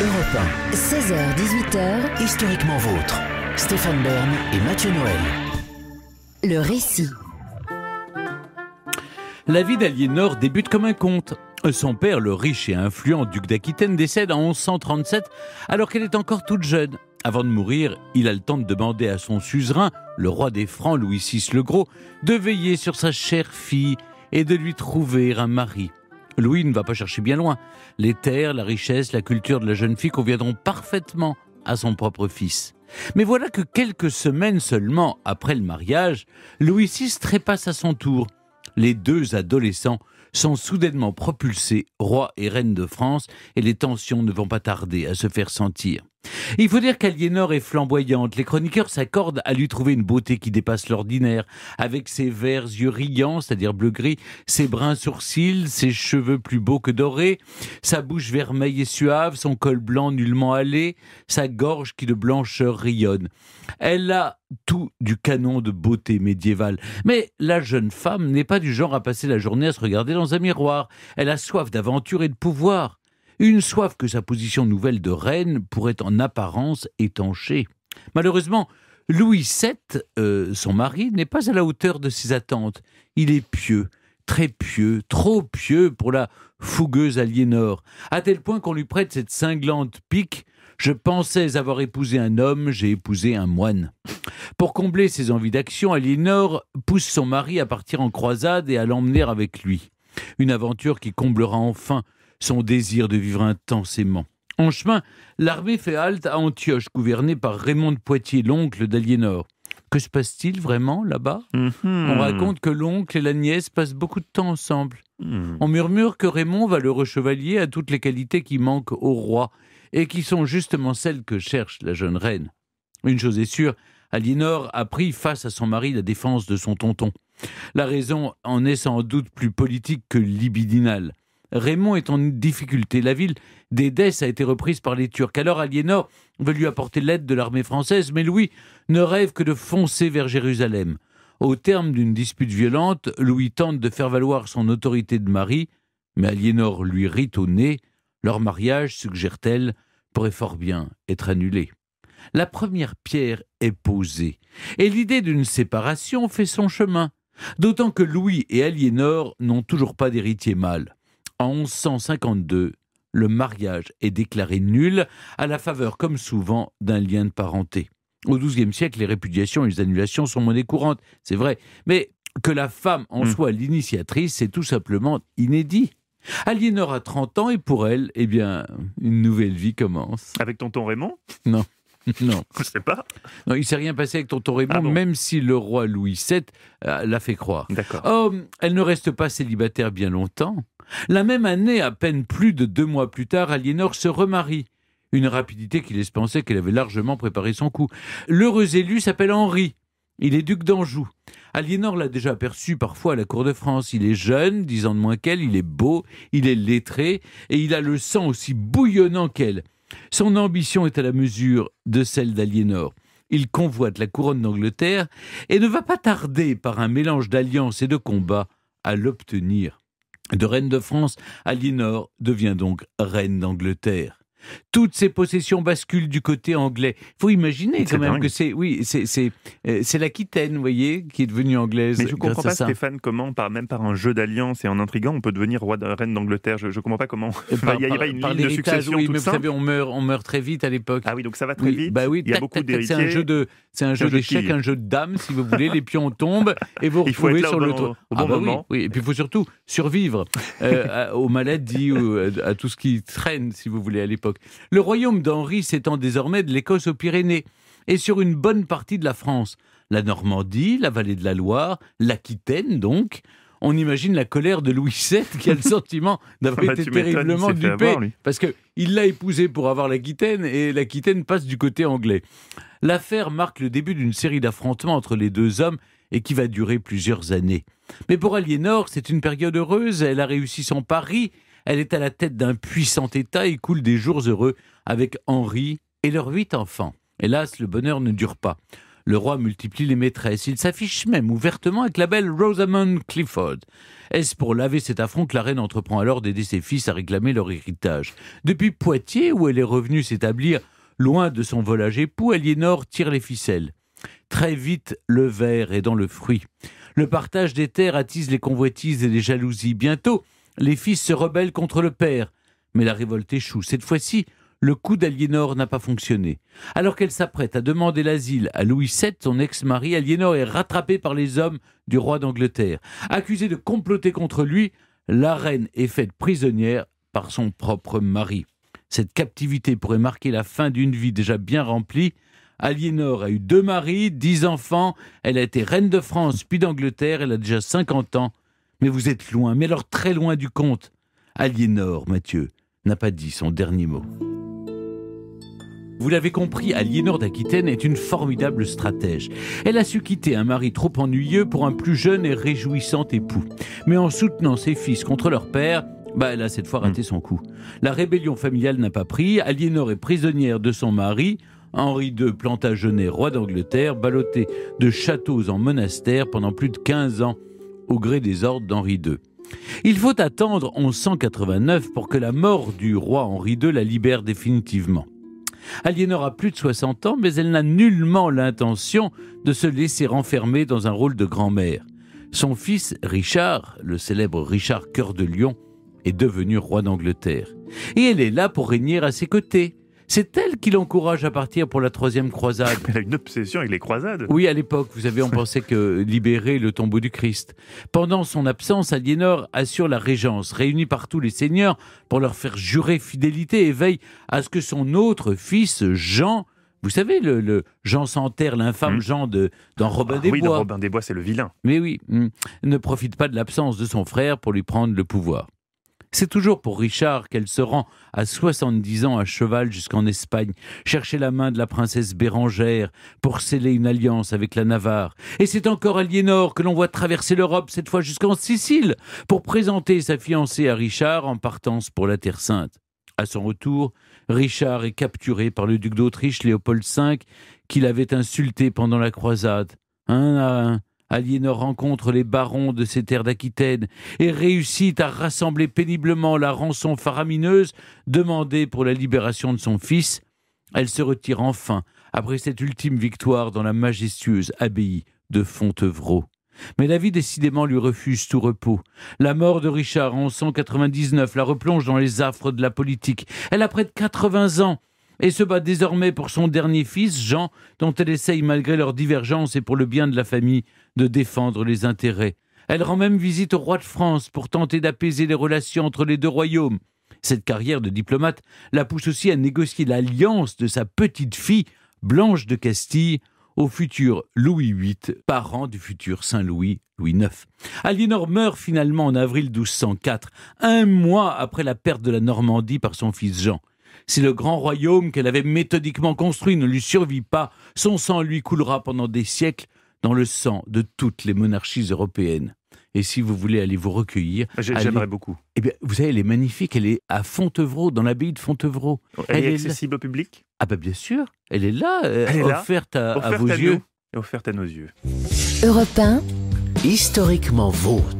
Europe 1. 16h-18h. Historiquement vôtre. Stéphane Bern et Mathieu Noël. Le récit. La vie d'Aliénor débute comme un conte. Son père, le riche et influent duc d'Aquitaine, décède en 1137 alors qu'elle est encore toute jeune. Avant de mourir, il a le temps de demander à son suzerain, le roi des Francs Louis VI le Gros, de veiller sur sa chère fille et de lui trouver un mari. Louis ne va pas chercher bien loin. Les terres, la richesse, la culture de la jeune fille conviendront parfaitement à son propre fils. Mais voilà que quelques semaines seulement après le mariage, Louis VI trépasse à son tour. Les deux adolescents sont soudainement propulsés roi et reine de France et les tensions ne vont pas tarder à se faire sentir il faut dire qu'Aliénor est flamboyante. Les chroniqueurs s'accordent à lui trouver une beauté qui dépasse l'ordinaire, avec ses verts yeux riants, c'est-à-dire bleu-gris, ses bruns sourcils, ses cheveux plus beaux que dorés, sa bouche vermeille et suave, son col blanc nullement allé, sa gorge qui de blancheur rayonne. Elle a tout du canon de beauté médiévale. Mais la jeune femme n'est pas du genre à passer la journée à se regarder dans un miroir. Elle a soif d'aventure et de pouvoir. Une soif que sa position nouvelle de reine pourrait en apparence étancher. Malheureusement, Louis VII, euh, son mari, n'est pas à la hauteur de ses attentes. Il est pieux, très pieux, trop pieux pour la fougueuse Aliénor, à tel point qu'on lui prête cette cinglante pique je pensais avoir épousé un homme, j'ai épousé un moine. Pour combler ses envies d'action, Aliénor pousse son mari à partir en croisade et à l'emmener avec lui. Une aventure qui comblera enfin son désir de vivre intensément. En chemin, l'armée fait halte à Antioche, gouvernée par Raymond de Poitiers, l'oncle d'Aliénor. Que se passe-t-il vraiment là-bas mhm. On raconte que l'oncle et la nièce passent beaucoup de temps ensemble. Mhm. On murmure que Raymond va le rechevalier à toutes les qualités qui manquent au roi et qui sont justement celles que cherche la jeune reine. Une chose est sûre, Aliénor a pris face à son mari la défense de son tonton. La raison en est sans doute plus politique que libidinale. Raymond est en difficulté. La ville d'Edesse a été reprise par les Turcs. Alors Aliénor veut lui apporter l'aide de l'armée française, mais Louis ne rêve que de foncer vers Jérusalem. Au terme d'une dispute violente, Louis tente de faire valoir son autorité de mari, mais Aliénor lui rit au nez. Leur mariage, suggère-t-elle, pourrait fort bien être annulé. La première pierre est posée, et l'idée d'une séparation fait son chemin, d'autant que Louis et Aliénor n'ont toujours pas d'héritier mâle. En 1152, le mariage est déclaré nul à la faveur, comme souvent, d'un lien de parenté. Au XIIe siècle, les répudiations et les annulations sont monnaie courante, c'est vrai. Mais que la femme en hmm. soit l'initiatrice, c'est tout simplement inédit. Aliénor a 30 ans et pour elle, eh bien, une nouvelle vie commence. Avec tonton Raymond Non. Non. Je sais pas. Non, il s'est rien passé avec tonton Raymond, ah même si le roi Louis VII euh, l'a fait croire. D'accord. Oh, elle ne reste pas célibataire bien longtemps. La même année, à peine plus de deux mois plus tard, Aliénor se remarie. Une rapidité qui laisse penser qu'elle avait largement préparé son coup. L'heureux élu s'appelle Henri. Il est duc d'Anjou. Aliénor l'a déjà aperçu parfois à la cour de France. Il est jeune, dix ans de moins qu'elle, il est beau, il est lettré, et il a le sang aussi bouillonnant qu'elle. Son ambition est à la mesure de celle d'Aliénor. Il convoite la couronne d'Angleterre et ne va pas tarder, par un mélange d'alliances et de combats, à l'obtenir. De reine de France, Aliénor devient donc reine d'Angleterre toutes ces possessions basculent du côté anglais. Il faut imaginer quand même que c'est oui, euh, c'est l'Aquitaine, vous voyez, qui est devenue anglaise. Mais je comprends pas, Stéphane, comment, par, même par un jeu d'alliance et en intriguant, on peut devenir roi reine d'Angleterre. Je, ne comprends pas comment. Euh, il n'y a, pas une ligne de succession. Oui, mais vous savez, on meurt, on meurt très vite à l'époque. Ah oui, donc ça va très vite. Bah oui, il y a beaucoup d'héritiers. C'est un jeu de, c'est un jeu d'échecs, un jeu de dames, si vous voulez. Les pions tombent et vous retrouvez sur le toit. Au ah bah moment. Oui, et puis il faut surtout survivre euh, aux maladies, à tout ce qui traîne, si vous voulez, à l'époque. Le royaume d'Henri s'étend désormais de l'Écosse aux Pyrénées et sur une bonne partie de la France. La Normandie, la vallée de la Loire, l'Aquitaine donc. On imagine la colère de Louis VII qui a le sentiment d'avoir ah bah, été terriblement dupé parce qu'il l'a épousée pour avoir l'Aquitaine et l'Aquitaine passe du côté anglais. L'affaire marque le début d'une série d'affrontements entre les deux hommes et qui va durer plusieurs années. Mais pour Aliénor, c'est une période heureuse, elle a réussi son pari elle est à la tête d'un puissant État et coule des jours heureux avec Henri et leurs huit enfants. Hélas, le bonheur ne dure pas. Le roi multiplie les maîtresses. Il s'affiche même ouvertement avec la belle Rosamond Clifford. Est-ce pour laver cet affront que la reine entreprend alors d'aider ses fils à réclamer leur héritage Depuis Poitiers, où elle est revenue s'établir, loin de son volage époux, Aliénor tire les ficelles. Très vite, le verre est dans le fruit. Le partage des terres attise les convoitises et les jalousies. Bientôt, les fils se rebellent contre le père, mais la révolte échoue. Cette fois-ci, le coup d'Aliénor n'a pas fonctionné. Alors qu'elle s'apprête à demander l'asile à Louis VII, son ex-mari, Aliénor est rattrapée par les hommes du roi d'Angleterre. Accusée de comploter contre lui, la reine est faite prisonnière par son propre mari. Cette captivité pourrait marquer la fin d'une vie déjà bien remplie. Aliénor a eu deux maris, dix enfants, elle a été reine de France puis d'Angleterre, elle a déjà 50 ans mais vous êtes loin, mais alors très loin du compte. Aliénor, Mathieu, n'a pas dit son dernier mot. Vous l'avez compris, Aliénor d'Aquitaine est une formidable stratège. Elle a su quitter un mari trop ennuyeux pour un plus jeune et réjouissant époux. Mais en soutenant ses fils contre leur père, bah, elle a cette fois raté hmm. son coup. La rébellion familiale n'a pas pris, Aliénor est prisonnière de son mari, Henri II Plantagenet, roi d'Angleterre, ballotté de châteaux en monastère pendant plus de 15 ans au gré des ordres d'Henri II. Il faut attendre 1189 pour que la mort du roi Henri II la libère définitivement. Aliénor a plus de 60 ans, mais elle n'a nullement l'intention de se laisser enfermer dans un rôle de grand-mère. Son fils Richard, le célèbre Richard Cœur de Lion, est devenu roi d'Angleterre. Et elle est là pour régner à ses côtés, c'est elle qui l'encourage à partir pour la troisième croisade. Elle a une obsession avec les croisades. Oui, à l'époque, vous savez, on pensait que libérer le tombeau du Christ. Pendant son absence, Aliénor assure la régence, réunit par tous les seigneurs pour leur faire jurer fidélité et veille à ce que son autre fils, Jean, vous savez, le, le Jean Terre, l'infâme hmm. Jean de, dans Robin ah des Bois. Oui, dans Robin des Bois, c'est le vilain. Mais oui, hmm. ne profite pas de l'absence de son frère pour lui prendre le pouvoir. C'est toujours pour Richard qu'elle se rend à 70 ans à cheval jusqu'en Espagne, chercher la main de la princesse Bérangère pour sceller une alliance avec la Navarre. Et c'est encore à Aliénor que l'on voit traverser l'Europe, cette fois jusqu'en Sicile, pour présenter sa fiancée à Richard en partance pour la Terre Sainte. À son retour, Richard est capturé par le duc d'Autriche Léopold V, qui l'avait insulté pendant la croisade. Un à un, Aliénor rencontre les barons de ses terres d'Aquitaine et réussit à rassembler péniblement la rançon faramineuse demandée pour la libération de son fils. Elle se retire enfin après cette ultime victoire dans la majestueuse abbaye de Fontevraud. Mais la vie décidément lui refuse tout repos. La mort de Richard en 199 la replonge dans les affres de la politique. Elle a près de 80 ans et se bat désormais pour son dernier fils, Jean, dont elle essaye, malgré leurs divergences et pour le bien de la famille, de défendre les intérêts. Elle rend même visite au roi de France pour tenter d'apaiser les relations entre les deux royaumes. Cette carrière de diplomate la pousse aussi à négocier l'alliance de sa petite fille, Blanche de Castille, au futur Louis VIII, parent du futur Saint Louis, Louis IX. Aliénor meurt finalement en avril 1204, un mois après la perte de la Normandie par son fils Jean. Si le grand royaume qu'elle avait méthodiquement construit ne lui survit pas, son sang lui coulera pendant des siècles dans le sang de toutes les monarchies européennes. Et si vous voulez aller vous recueillir. Ah, j'aimerais beaucoup. Eh bien, vous savez, elle est magnifique. Elle est à Fontevraud, dans l'abbaye de Fontevraud. Elle, est, accessible au public Ah, ben bien sûr. Elle est là, euh, offerte, À, vos yeux. Et offerte à nos yeux. Europe historiquement vôtre.